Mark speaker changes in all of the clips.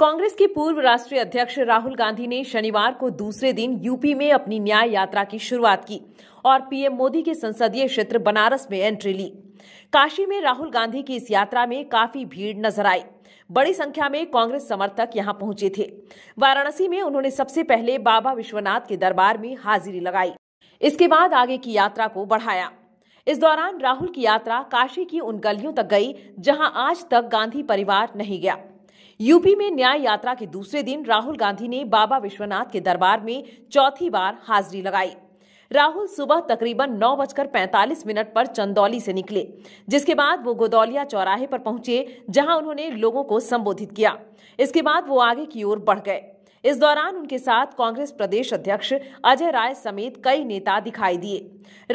Speaker 1: कांग्रेस के पूर्व राष्ट्रीय अध्यक्ष राहुल गांधी ने शनिवार को दूसरे दिन यूपी में अपनी न्याय यात्रा की शुरुआत की और पीएम मोदी के संसदीय क्षेत्र बनारस में एंट्री ली काशी में राहुल गांधी की इस यात्रा में काफी भीड़ नजर आई बड़ी संख्या में कांग्रेस समर्थक यहां पहुंचे थे वाराणसी में उन्होंने सबसे पहले बाबा विश्वनाथ के दरबार में हाजिरी लगाई इसके बाद आगे की यात्रा को बढ़ाया इस दौरान राहुल की यात्रा काशी की उन गलियों तक गई जहां आज तक गांधी परिवार नहीं गया यूपी में न्याय यात्रा के दूसरे दिन राहुल गांधी ने बाबा विश्वनाथ के दरबार में चौथी बार हाजिरी लगाई राहुल सुबह तकरीबन नौ बजकर पैंतालीस मिनट पर चंदौली से निकले जिसके बाद वो गोदौलिया चौराहे पर पहुंचे जहां उन्होंने लोगों को संबोधित किया इसके बाद वो आगे की ओर बढ़ गए इस दौरान उनके साथ कांग्रेस प्रदेश अध्यक्ष अजय राय समेत कई नेता दिखाई दिए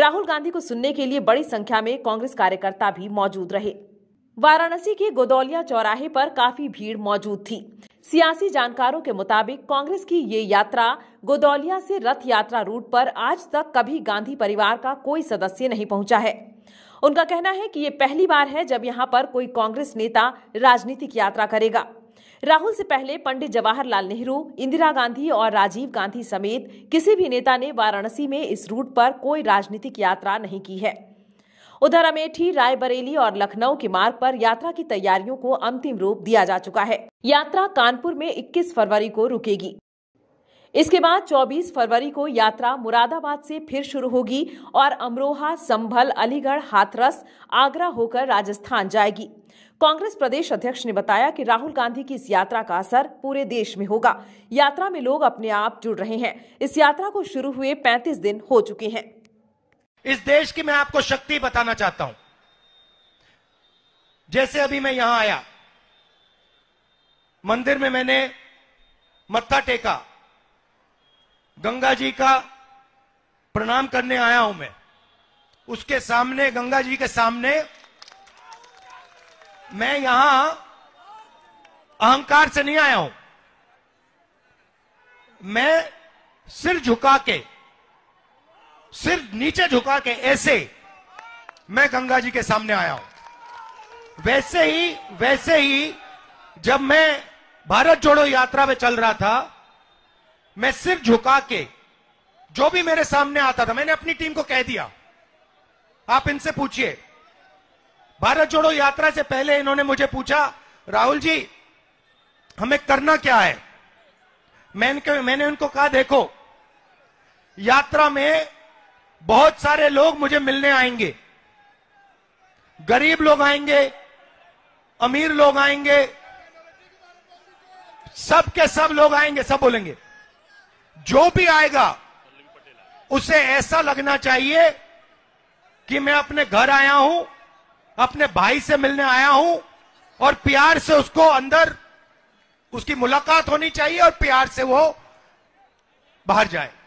Speaker 1: राहुल गांधी को सुनने के लिए बड़ी संख्या में कांग्रेस कार्यकर्ता भी मौजूद रहे वाराणसी के गोदौलिया चौराहे पर काफी भीड़ मौजूद थी सियासी जानकारों के मुताबिक कांग्रेस की ये यात्रा गोदौलिया से रथ यात्रा रूट पर आज तक कभी गांधी परिवार का कोई सदस्य नहीं पहुंचा है उनका कहना है कि ये पहली बार है जब यहाँ पर कोई कांग्रेस नेता राजनीतिक यात्रा करेगा राहुल से पहले पंडित जवाहरलाल नेहरू इंदिरा गांधी और राजीव गांधी समेत किसी भी नेता ने वाराणसी में इस रूट पर कोई राजनीतिक यात्रा नहीं की है उधर अमेठी रायबरेली और लखनऊ के मार्ग पर यात्रा की तैयारियों को अंतिम रूप दिया जा चुका है यात्रा कानपुर में 21 फरवरी को रुकेगी इसके बाद 24 फरवरी को यात्रा मुरादाबाद से फिर शुरू होगी और अमरोहा संभल अलीगढ़ हाथरस आगरा होकर राजस्थान जाएगी कांग्रेस प्रदेश अध्यक्ष ने बताया कि राहुल गांधी की इस यात्रा का असर पूरे देश में होगा यात्रा में लोग अपने आप जुड़ रहे हैं इस यात्रा को शुरू हुए 35 दिन हो चुके हैं
Speaker 2: इस देश की मैं आपको शक्ति बताना चाहता हूं जैसे अभी मैं यहां आया मंदिर में मैंने मत्था टेका गंगा जी का प्रणाम करने आया हूं मैं उसके सामने गंगा जी के सामने मैं यहां अहंकार से नहीं आया हूं मैं सिर झुका के सिर नीचे झुका के ऐसे मैं गंगा जी के सामने आया हूं वैसे ही वैसे ही जब मैं भारत जोड़ो यात्रा में चल रहा था मैं सिर झुका के जो भी मेरे सामने आता था मैंने अपनी टीम को कह दिया आप इनसे पूछिए भारत जोड़ो यात्रा से पहले इन्होंने मुझे पूछा राहुल जी हमें करना क्या है मैंने मैंने उनको कहा देखो यात्रा में बहुत सारे लोग मुझे मिलने आएंगे गरीब लोग आएंगे अमीर लोग आएंगे सब के सब लोग आएंगे सब बोलेंगे जो भी आएगा उसे ऐसा लगना चाहिए कि मैं अपने घर आया हूं अपने भाई से मिलने आया हूं और प्यार से उसको अंदर उसकी मुलाकात होनी चाहिए और प्यार से वो बाहर जाए